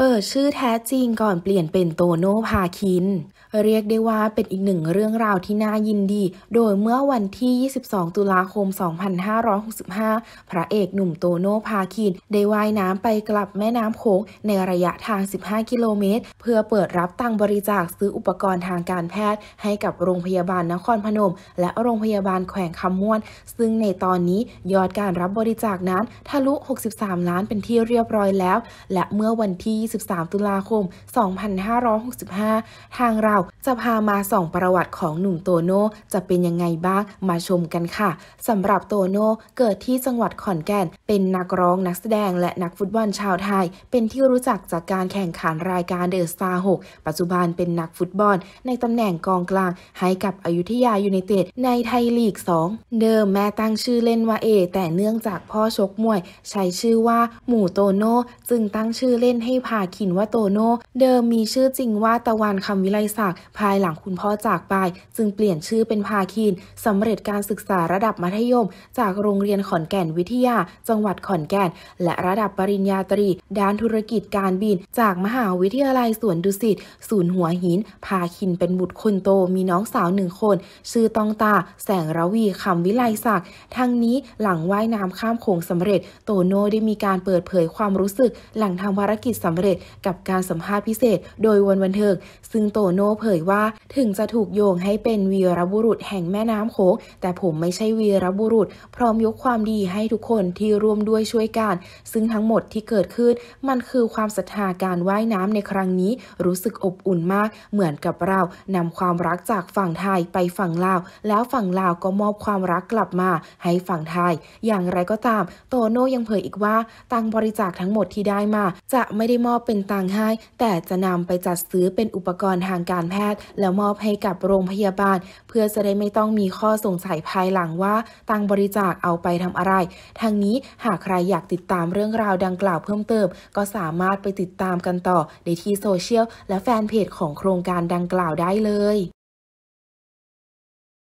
เปิดชื่อแท้จริงก่อนเปลี่ยนเป็นโตโน่พาคิน เรียกได้ว่าเป็นอีกหนึ่งเรื่องราวที่น่ายินดี โดยเมื่อวันที่ 22 ตุลาคม 2565 พระเอกหนุ่มโตโน่พาคิน ได้ว่ายน้ำไปกลับแม่น้ำโขงในระยะทาง 15 กิโลเมตร เพื่อเปิดรับตังบริจาคซื้ออุปกรณ์ทางการแพทย์ ให้กับโรงพยาบาลนครพนม และโรงพยาบาลแขวงคำม่วน ซึ่งในตอนนี้ยอดการรับบริจาคนั้นทะลุ 63 ล้านเป็นที่เรียบร้อยแล้ว และเมื่อวันที่23ตุลาคม 2565 ทางเราจะพามาส่องประวัติของหนุ่มโตโน่จะเป็นยังไงบ้างมาชมกันค่ะสำหรับโตโน่เกิดที่จังหวัดขอนแก่น เป็นนักร้องนักแสดงและนักฟุตบอลชาวไทย เป็นที่รู้จักจากการแข่งขันรายการเดอะสตาร์6ปัจจุบันเป็นนักฟุตบอลในตำแหน่งกองกลาง ให้กับอยุธยายูไนเต็ดในไทยลีก 2 เดิมแม่ตั้งชื่อเล่นว่าเอแต่เนื่องจากพ่อชกมวย ใช้ชื่อว่าหมู่โตโน่จึงตั้งชื่อเล่นให้พัาขินว่าโตโน่เดิมมีชื่อจริงว่าตะวันคำวิไลศักดิ์ ภายหลังคุณพ่อจากไป จึงเปลี่ยนชื่อเป็นพาคินสำเร็จการศึกษาระดับมัธยม จากโรงเรียนขอนแก่นวิทยาจังหวัดขอนแก่น และระดับปริญญาตรี ด้านธุรกิจการบินจากมหาวิทยาลัยสวนดุสิตศูนย์หัวหินพาคินเป็นบุตรคนโตมีน้องสาวหนึ่งคน ชื่อตองตา แสงระวีคำวิไลศักดิ์ทั้งนี้หลังว่ายน้ำข้ามโขงสำเร็จ โตโน่ได้มีการเปิดเผยความรู้สึกหลังทำภารกิจสำเร็จร็จกับการสัมภาษณ์พิเศษ โดยวันวันเทิงซึ่งโตโน่ เผยว่า ถึงจะถูกโยงให้เป็นวีรบุรุษแห่งแม่น้ำโขงแต่ผมไม่ใช่วีรบุรุษ พร้อมยกความดีให้ทุกคนที่ร่วมด้วยช่วยกัน ซึ่งทั้งหมดที่เกิดขึ้นมันคือความศรัทธาการว่ายน้ำในครั้งนี้ รู้สึกอบอุ่นมากเหมือนกับเรานำความรักจากฝั่งไทยไปฝั่งลาว แล้วฝั่งลาวก็มอบความรักกลับมาให้ฝั่งไทยอย่างไรก็ตาม โตโน่ยังเผยอีกว่า ตังบริจาคทั้งหมดที่ได้มาจะไม่ได้มอบอบเป็นตังให้ แต่จะนำไปจัดซื้อเป็นอุปกรณ์ทางการแพทย์ แล้วมอบให้กับโรงพยาบาล เพื่อจะได้ไม่ต้องมีข้อสงสัยภายหลังว่า ตังบริจาคเอาไปทำอะไร ทางนี้หากใครอยากติดตามเรื่องราวดังกล่าวเพิ่มเติมก็สามารถไปติดตามกันต่อ ในที่โซเชียลและแฟนเพจของโครงการดังกล่าวได้เลย